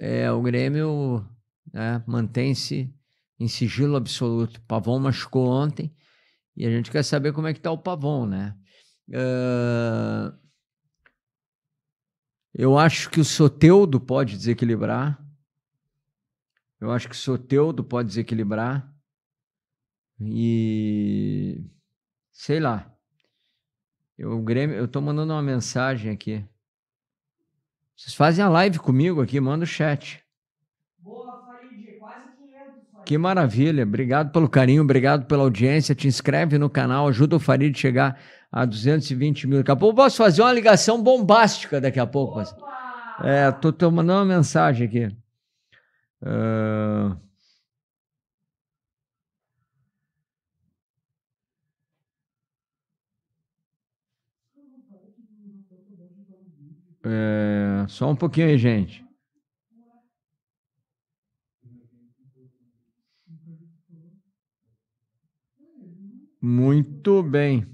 É, o Grêmio né, mantém-se em sigilo absoluto. Pavon machucou ontem e a gente quer saber como é que tá o Pavon, né? Uh, eu acho que o Soteudo pode desequilibrar. Eu acho que o Soteudo pode desequilibrar. E sei lá. Eu, o Grêmio, eu tô mandando uma mensagem aqui. Vocês fazem a live comigo aqui, manda o chat. Boa, Farid, quase 500. Que maravilha, obrigado pelo carinho, obrigado pela audiência. Te inscreve no canal, ajuda o Farid a chegar a 220 mil. Daqui a pouco posso fazer uma ligação bombástica daqui a pouco. Opa! É, tô, mandando uma mensagem aqui. Uh... É, só um pouquinho aí, gente. Muito bem.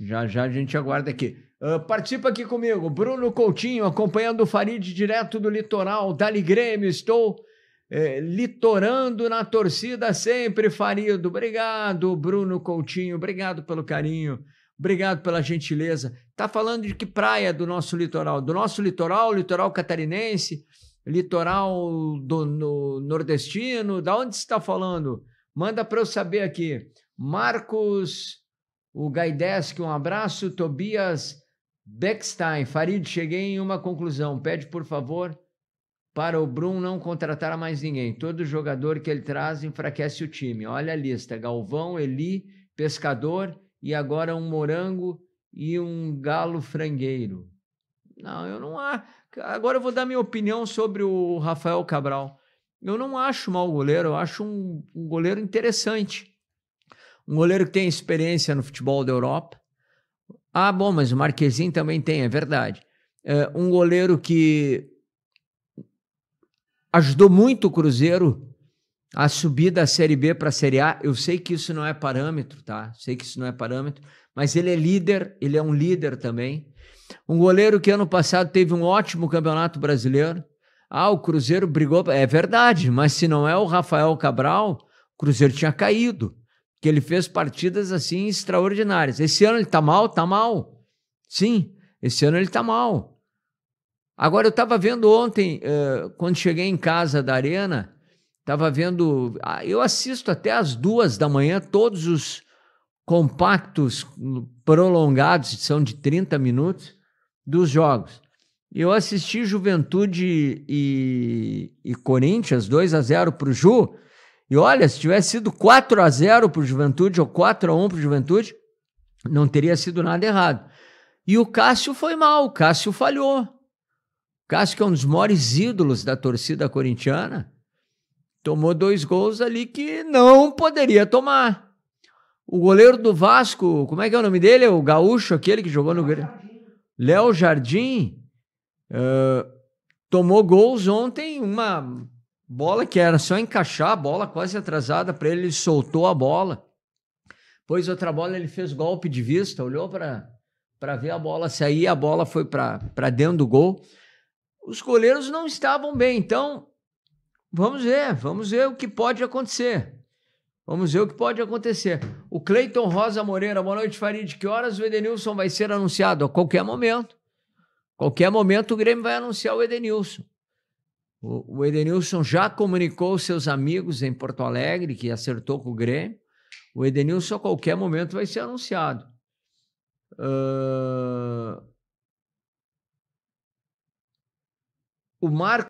Já já a gente aguarda aqui. Uh, participa aqui comigo, Bruno Coutinho, acompanhando o Farid direto do litoral, Dali Grêmio, estou é, litorando na torcida sempre, Farido. Obrigado, Bruno Coutinho, obrigado pelo carinho. Obrigado pela gentileza. Está falando de que praia do nosso litoral? Do nosso litoral, litoral catarinense, litoral do, no, nordestino? Da onde está falando? Manda para eu saber aqui. Marcos, o Gaidesk, um abraço. Tobias Beckstein. Farid, cheguei em uma conclusão. Pede, por favor, para o Brum não contratar mais ninguém. Todo jogador que ele traz enfraquece o time. Olha a lista: Galvão, Eli, Pescador e agora um morango e um galo frangueiro. Não, eu não acho. Agora eu vou dar minha opinião sobre o Rafael Cabral. Eu não acho mau goleiro, eu acho um, um goleiro interessante. Um goleiro que tem experiência no futebol da Europa. Ah, bom, mas o Marquezinho também tem, é verdade. É um goleiro que ajudou muito o Cruzeiro a subir da Série B para a Série A, eu sei que isso não é parâmetro, tá? Sei que isso não é parâmetro, mas ele é líder, ele é um líder também. Um goleiro que ano passado teve um ótimo campeonato brasileiro. Ah, o Cruzeiro brigou. É verdade, mas se não é o Rafael Cabral, o Cruzeiro tinha caído. Que ele fez partidas assim extraordinárias. Esse ano ele tá mal, tá mal. Sim, esse ano ele tá mal. Agora eu estava vendo ontem, uh, quando cheguei em casa da arena, Estava vendo. Ah, eu assisto até às duas da manhã todos os compactos prolongados, são de 30 minutos, dos jogos. Eu assisti Juventude e, e Corinthians, 2 a 0 para o Ju. E olha, se tivesse sido 4 a 0 para o Juventude ou 4 a 1 para o Juventude, não teria sido nada errado. E o Cássio foi mal, o Cássio falhou. O Cássio, que é um dos maiores ídolos da torcida corintiana, tomou dois gols ali que não poderia tomar. O goleiro do Vasco, como é que é o nome dele? O gaúcho, aquele que jogou no Grêmio. Léo Jardim. Uh, tomou gols ontem, uma bola que era só encaixar, a bola quase atrasada para ele, ele soltou a bola. Pois outra bola ele fez golpe de vista, olhou para ver a bola sair, a bola foi para dentro do gol. Os goleiros não estavam bem, então Vamos ver, vamos ver o que pode acontecer. Vamos ver o que pode acontecer. O Cleiton Rosa Moreira, boa noite, Farid. Que horas o Edenilson vai ser anunciado? A qualquer momento. Qualquer momento o Grêmio vai anunciar o Edenilson. O, Edenilson já comunicou seus amigos em Porto Alegre que acertou com o Grêmio. O Edenilson a qualquer momento vai ser anunciado. Uh... O Marco